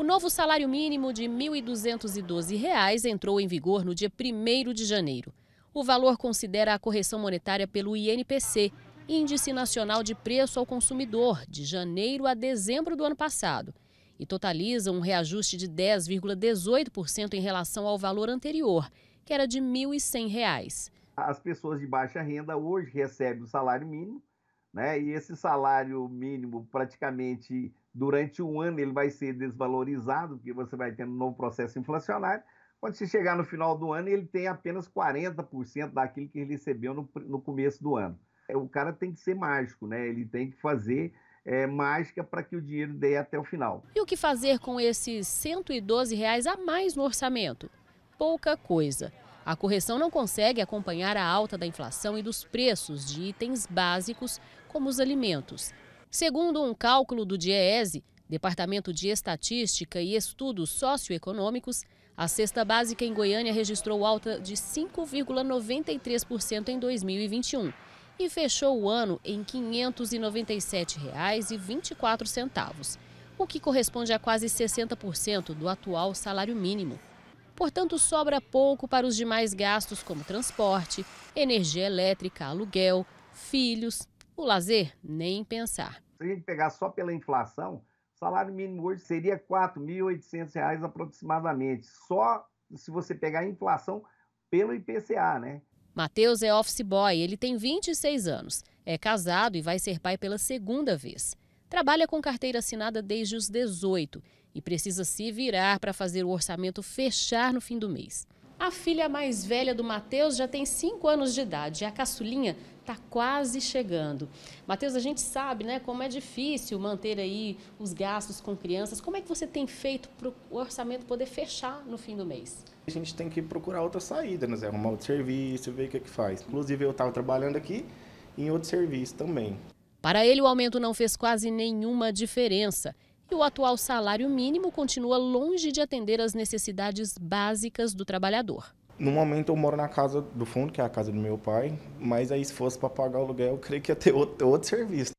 O novo salário mínimo de R$ 1.212 entrou em vigor no dia 1 de janeiro. O valor considera a correção monetária pelo INPC, Índice Nacional de Preço ao Consumidor, de janeiro a dezembro do ano passado, e totaliza um reajuste de 10,18% em relação ao valor anterior, que era de R$ 1.100. As pessoas de baixa renda hoje recebem o salário mínimo né? E esse salário mínimo, praticamente durante um ano, ele vai ser desvalorizado, porque você vai tendo um novo processo inflacionário. Quando você chegar no final do ano, ele tem apenas 40% daquilo que ele recebeu no, no começo do ano. É, o cara tem que ser mágico, né? ele tem que fazer é, mágica para que o dinheiro dê até o final. E o que fazer com esses 112 reais a mais no orçamento? Pouca coisa. A correção não consegue acompanhar a alta da inflação e dos preços de itens básicos, como os alimentos. Segundo um cálculo do DIEESE, Departamento de Estatística e Estudos Socioeconômicos, a cesta básica em Goiânia registrou alta de 5,93% em 2021 e fechou o ano em R$ 597,24, o que corresponde a quase 60% do atual salário mínimo portanto, sobra pouco para os demais gastos como transporte, energia elétrica, aluguel, filhos, o lazer, nem pensar. Se a gente pegar só pela inflação, o salário mínimo hoje seria R$ 4.800 aproximadamente, só se você pegar a inflação pelo IPCA, né? Matheus é office boy, ele tem 26 anos, é casado e vai ser pai pela segunda vez trabalha com carteira assinada desde os 18 e precisa se virar para fazer o orçamento fechar no fim do mês. A filha mais velha do Matheus já tem 5 anos de idade e a caçulinha está quase chegando. Matheus, a gente sabe né, como é difícil manter aí os gastos com crianças. Como é que você tem feito para o orçamento poder fechar no fim do mês? A gente tem que procurar outra saída, né? arrumar outro serviço, ver o que, é que faz. Inclusive, eu estava trabalhando aqui em outro serviço também. Para ele, o aumento não fez quase nenhuma diferença e o atual salário mínimo continua longe de atender às necessidades básicas do trabalhador. No momento eu moro na casa do fundo, que é a casa do meu pai, mas aí se fosse para pagar o aluguel, eu creio que ia ter outro, outro serviço.